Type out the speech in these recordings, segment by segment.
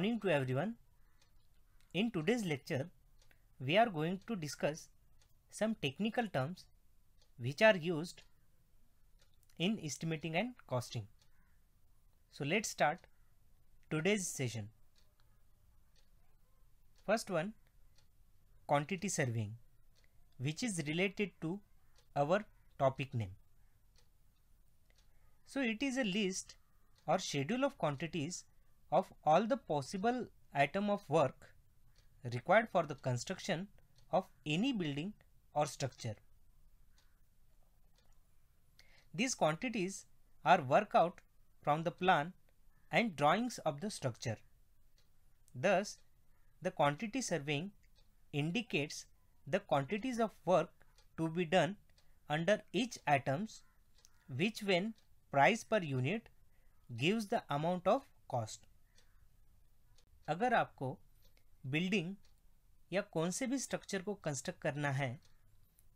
morning to everyone. In today's lecture, we are going to discuss some technical terms which are used in estimating and costing. So let's start today's session. First one, quantity surveying, which is related to our topic name. So it is a list or schedule of quantities of all the possible item of work required for the construction of any building or structure. These quantities are worked out from the plan and drawings of the structure. Thus, the quantity surveying indicates the quantities of work to be done under each items which when price per unit gives the amount of cost. अगर आपको building या कौन से भी structure को construct करना है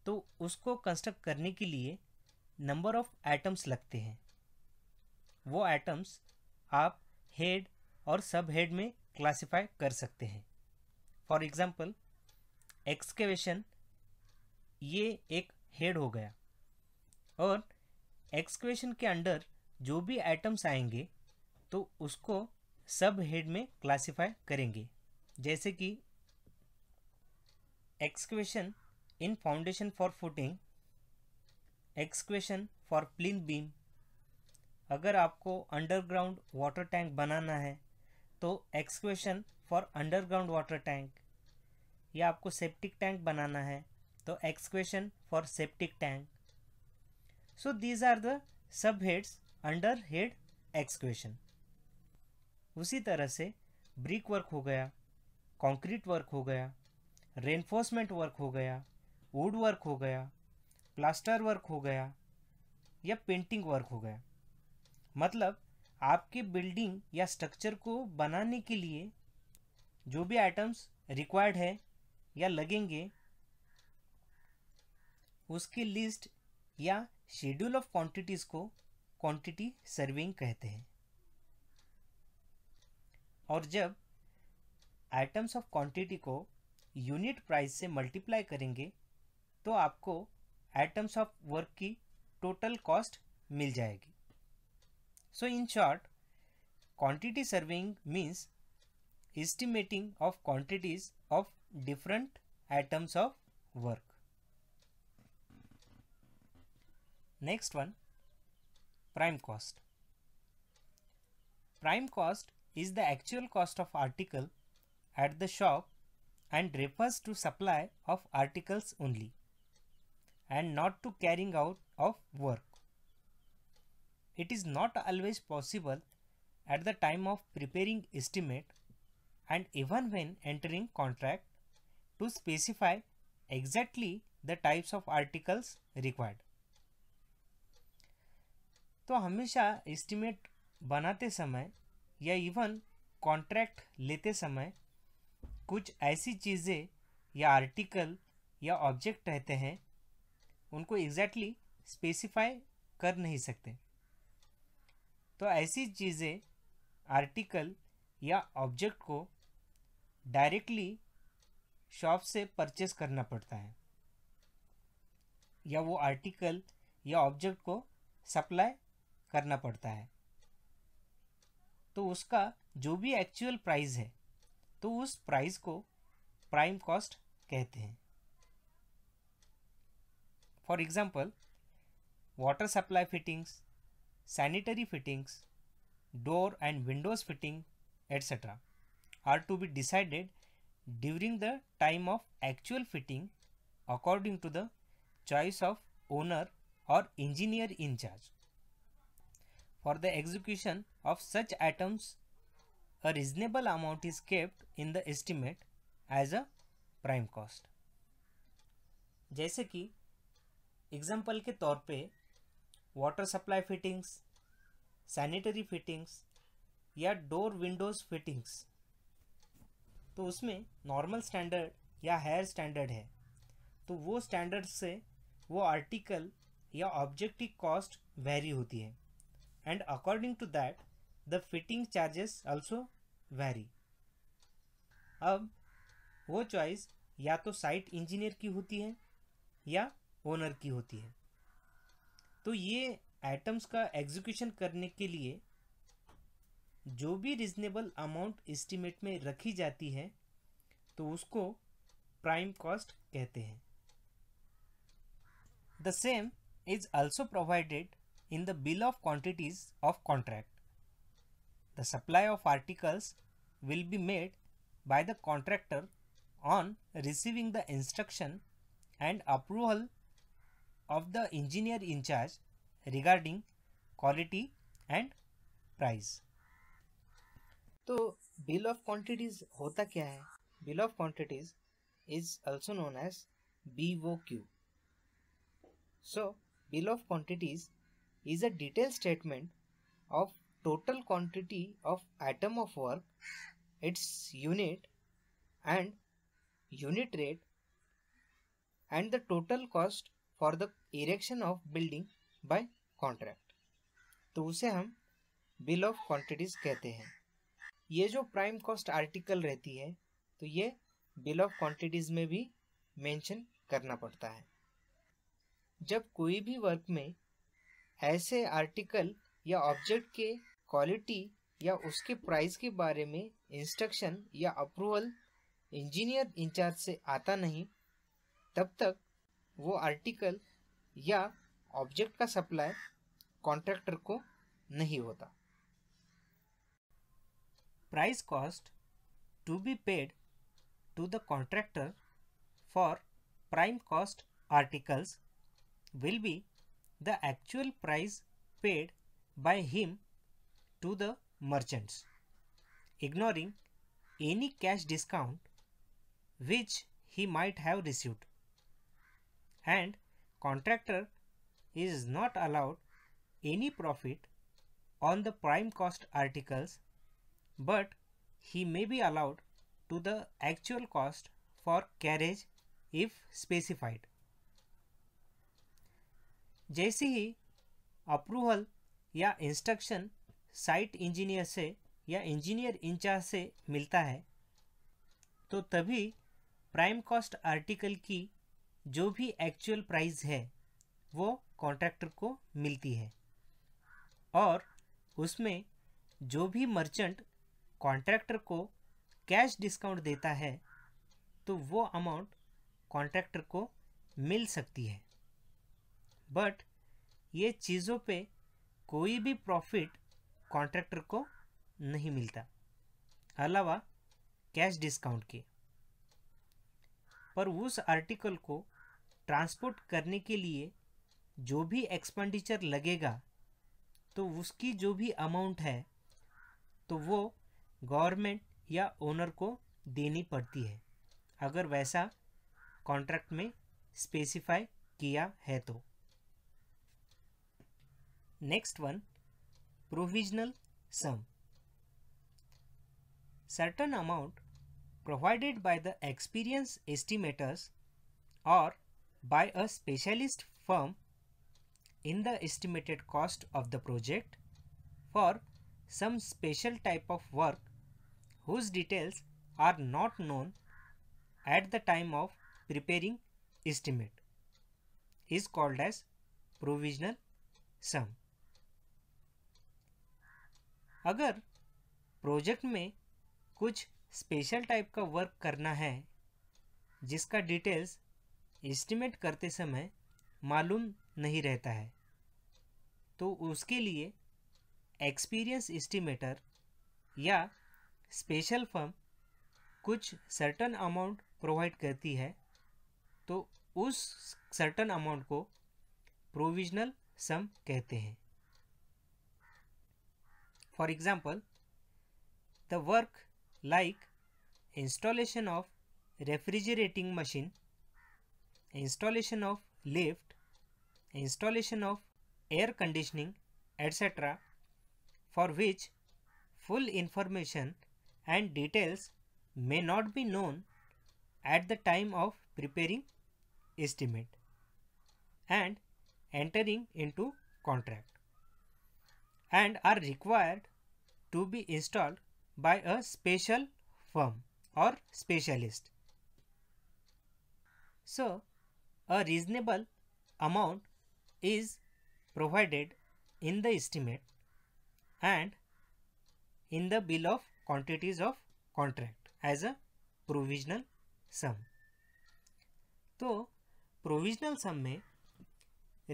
तो उसको कंस्ट्रक्ट करने के लिए नंबर ऑफ एटम्स लगते हैं वो एटम्स आप हेड और सब हेड में क्लासिफाई कर सकते हैं फॉर एग्ज़ाम्पल एक्सकेवेशन ये एक हेड हो गया और एक्सकेवेशन के अंडर जो भी एटम्स आएंगे तो उसको सब हेड में क्लासिफाई करेंगे जैसे कि excavation in foundation for footing excavation for plinth beam अगर आपको अंडरग्राउंड वाटर टैंक बनाना है तो excavation for underground water tank या आपको सेप्टिक टैंक बनाना है तो excavation for septic tank these are the sub heads under head excavation उसी तरह से ब्रिक वर्क हो गया कंक्रीट वर्क हो गया रेनफोर्समेंट वर्क हो गया वुड वर्क हो गया प्लास्टर वर्क हो गया या पेंटिंग वर्क हो गया मतलब आपके बिल्डिंग या स्ट्रक्चर को बनाने के लिए जो भी आइटम्स रिक्वायर्ड है या लगेंगे उसकी लिस्ट या शेड्यूल ऑफ क्वांटिटीज़ को क्वांटिटी सर्विंग कहते हैं और जब आइटम्स ऑफ क्वांटिटी को यूनिट प्राइस से मल्टीप्लाई करेंगे तो आपको आइटम्स ऑफ वर्क की टोटल कॉस्ट मिल जाएगी so in short quantity surveying means estimating of quantities of different items of work next one prime cost prime cost is the actual cost of article at the shop and refers to supply of articles only and not to carrying out of work. It is not always possible at the time of preparing estimate and even when entering contract to specify exactly the types of articles required. तो हमेशा estimate बनाते समय या even contract लेते समय कुछ ऐसी चीज़ें या आर्टिकल या ऑब्जेक्ट रहते हैं उनको एग्जैक्टली exactly स्पेसिफाई कर नहीं सकते तो ऐसी चीज़ें आर्टिकल या ऑब्जेक्ट को डायरेक्टली शॉप से परचेस करना पड़ता है या वो आर्टिकल या ऑब्जेक्ट को सप्लाई करना पड़ता है तो उसका जो भी एक्चुअल प्राइस है तो उस प्राइस को प्राइम कॉस्ट कहते हैं for example water supply fittings sanitary fittings door and windows fitting etcetera are to be decided during the time of actual fitting according to the choice of owner और engineer in charge For the execution of such atoms, a reasonable amount is kept in the estimate as a prime cost. जैसे कि example के तौर पे water supply fittings sanitary fittings या door windows fittings तो उसमें normal standard या higher standard है तो वो स्टैंडर्ड से वो आर्टिकल या ऑब्जेक्टिव कॉस्ट वेरी होती है and according to that the fitting charges also vary. अब वो चॉइस या तो साइट इंजीनियर की होती है या ओनर की होती है तो ये आइटम्स का एग्जीक्यूशन करने के लिए जो भी रिजनेबल अमाउंट इस्टीमेट में रखी जाती है तो उसको प्राइम कॉस्ट कहते हैं the same is also provided in the bill of quantities of contract. The supply of articles will be made by the contractor on receiving the instruction and approval of the engineer in charge regarding quality and price. तो bill of quantities होता क्या है bill of quantities is also known as B O Q so bill of quantities is a detailed statement of total quantity of atom of work, its unit and unit rate and the total cost for the erection of building by contract. to use hum bill of quantities kehte hain ye jo prime cost article rehti hai to ye bill of quantities mein bhi mention karna padta hai जब कोई भी work में ऐसे article या object के quality या उसके price के बारे में इंस्ट्रक्शन या अप्रूवल इंजीनियर इंचार्ज से आता नहीं तब तक वो आर्टिकल या ऑब्जेक्ट का सप्लाई कॉन्ट्रैक्टर को नहीं होता price cost to be paid to the contractor for prime cost articles will be the actual price paid by him to the merchants, ignoring any cash discount which he might have received. And contractor is not allowed any profit on the prime cost articles, but he may be allowed to the actual cost for carriage if specified. जैसे ही approval या instruction site engineer से या engineer in charge से मिलता है तो तभी प्राइम कॉस्ट आर्टिकल की जो भी एक्चुअल प्राइस है वो कॉन्ट्रैक्टर को मिलती है और उसमें जो भी मर्चेंट कॉन्ट्रैक्टर को कैश डिस्काउंट देता है तो वो अमाउंट कॉन्ट्रैक्टर को मिल सकती है बट ये चीज़ों पे कोई भी प्रॉफिट कॉन्ट्रैक्टर को नहीं मिलता अलावा कैश डिस्काउंट के पर उस आर्टिकल को ट्रांसपोर्ट करने के लिए जो भी एक्सपेंडिचर लगेगा तो उसकी जो भी अमाउंट है तो वो गवर्नमेंट या ओनर को देनी पड़ती है अगर वैसा कॉन्ट्रैक्ट में स्पेसिफाई किया है तो Next one, provisional sum. Certain amount provided by the experience estimators or by a specialist firm in the estimated cost of the project for some special type of work whose details are not known at the time of preparing estimate is called as provisional sum. अगर project में कुछ special type का work करना है जिसका details estimate करते समय मालूम नहीं रहता है तो उसके लिए एक्सपीरियंस एस्टिमेटर या स्पेशल फर्म कुछ सर्टन अमाउंट प्रोवाइड करती है तो उस सर्टन अमाउंट को प्रोविजनल सम कहते हैं For example, the work like installation of refrigerating machine, installation of lift, installation of air conditioning, etc. for which full information and details may not be known at the time of preparing estimate and entering into contract. and are required to be installed by a special firm or specialist. So, a reasonable amount is provided in the estimate and in the bill of quantities of contract as a provisional sum. तो provisional sum में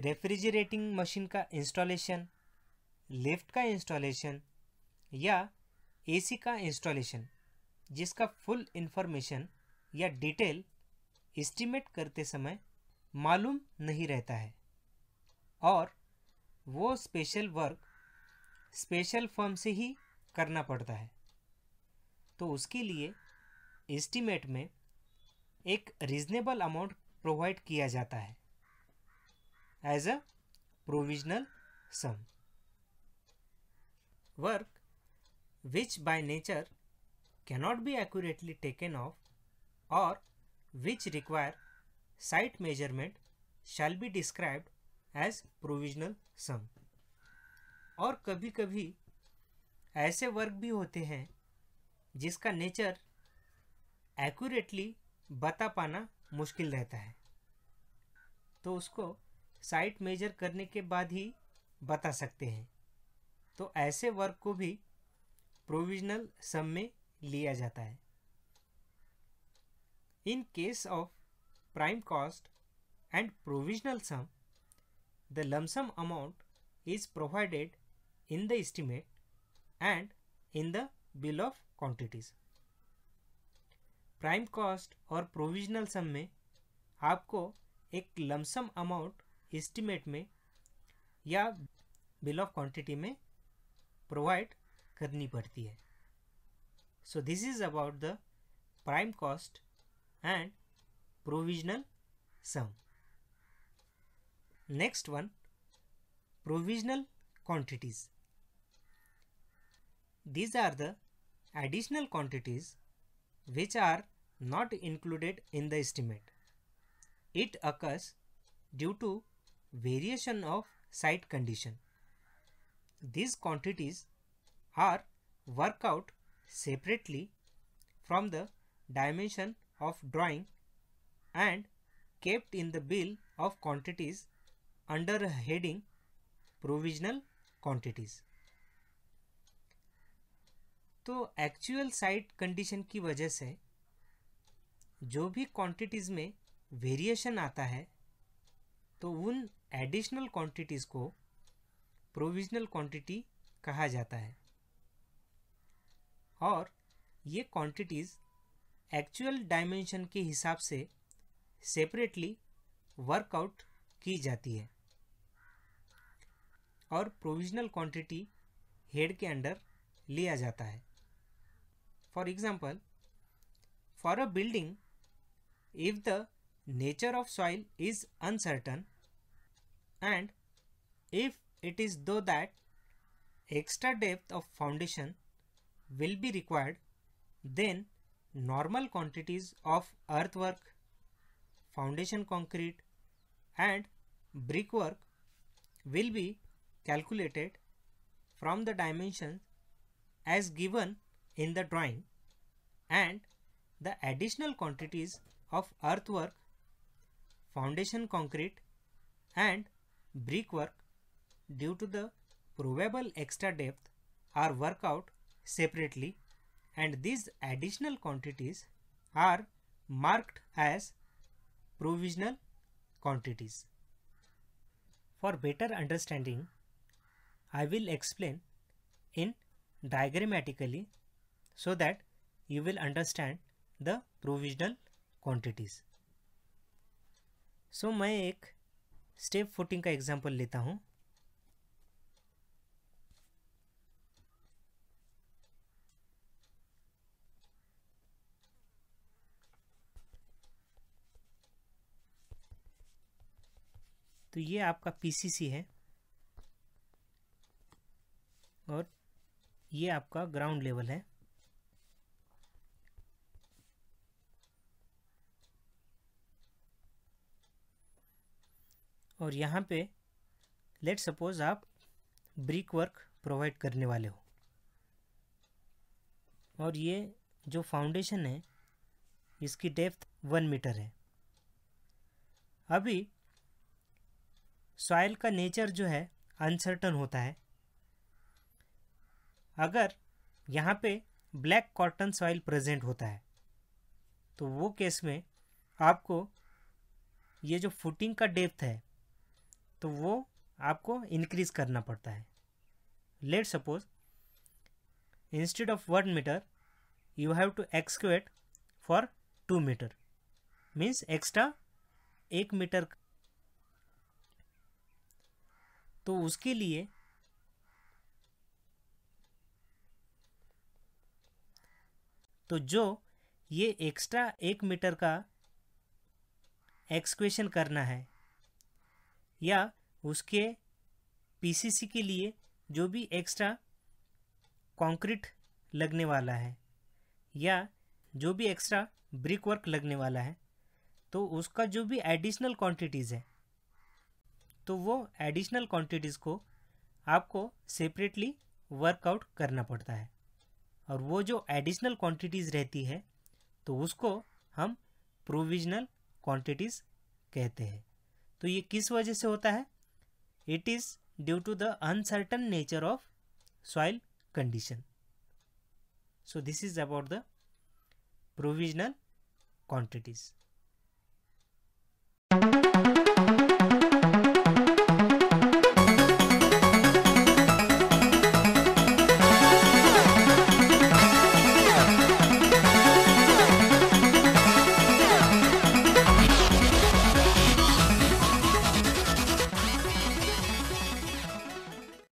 refrigerating machine का installation lift का installation या AC का installation जिसका full information या detail estimate करते समय मालूम नहीं रहता है और वो स्पेशल वर्क स्पेशल फॉर्म से ही करना पड़ता है तो उसके लिए इस्टीमेट में एक रीजनेबल अमाउंट प्रोवाइड किया जाता है as a provisional sum work which by nature cannot be accurately taken off or which require site measurement shall be described as provisional sum. और कभी कभी ऐसे वर्क भी होते हैं जिसका नेचर एक्यूरेटली बता पाना मुश्किल रहता है तो उसको साइट मेजर करने के बाद ही बता सकते हैं तो ऐसे वर्ग को भी प्रोविजनल सम में लिया जाता है in case of prime cost and provisional sum the lump sum amount is provided in the the and in the bill of quantities prime cost और प्रोविजनल सम में आपको एक लमसम अमाउंट एस्टिमेट में या बिल ऑफ क्वांटिटी में Provide, करनी पड़ती है so this is about the prime cost and provisional sum next one provisional quantities these are the additional quantities which are not included in the estimate it occurs due to variation of site condition These quantities are work out separately from the dimension of drawing and kept in the bill of quantities under a heading provisional quantities. तो actual site condition की वजह से जो भी quantities में variation आता है तो उन एडिशनल क्वांटिटीज़ को प्रोविजनल क्वांटिटी कहा जाता है और ये क्वांटिटीज़ एक्चुअल डायमेंशन के हिसाब से सेपरेटली वर्कआउट की जाती है और प्रोविजनल क्वांटिटी हेड के अंडर लिया जाता है for example for a building if the nature of soil is uncertain and if It is though that extra depth of foundation will be required then normal quantities of earthwork, foundation concrete and brickwork will be calculated from the dimensions as given in the drawing and the additional quantities of earthwork, foundation concrete and brickwork due to the probable extra depth are worked out separately and these additional quantities are marked as provisional quantities. For better understanding, I will explain in diagrammatically so that you will understand the provisional quantities. So so, मैं एक step footing का example लेता हूँ तो ये आपका PCC है और ये आपका ग्राउंड लेवल है और यहाँ पे लेट सपोज आप ब्रिक वर्क प्रोवाइड करने वाले हो और ये जो फाउंडेशन है इसकी डेप्थ वन मीटर है अभी सॉइल का नेचर जो है अनसर्टन होता है अगर यहाँ पे ब्लैक कॉटन सॉइल प्रेजेंट होता है तो वो केस में आपको ये जो फुटिंग का डेप्थ है तो वो आपको इंक्रीज करना पड़ता है let suppose instead of one metre you have to excavate for two metre means extra एक मीटर तो उसके लिए तो जो ये एक्स्ट्रा एक मीटर का एक्सक्वेशन करना है या उसके पीसीसी के लिए जो भी एक्स्ट्रा कंक्रीट लगने वाला है या जो भी एक्स्ट्रा ब्रिक वर्क लगने वाला है तो उसका जो भी एडिशनल क्वांटिटीज़ है तो वो एडिशनल क्वांटिटीज़ को आपको सेपरेटली वर्कआउट करना पड़ता है और वो जो एडिशनल क्वांटिटीज़ रहती है तो उसको हम प्रोविजनल क्वांटिटीज़ कहते हैं तो ये किस वजह से होता है it is due to the uncertain nature of soil condition so this is about the provisional quantities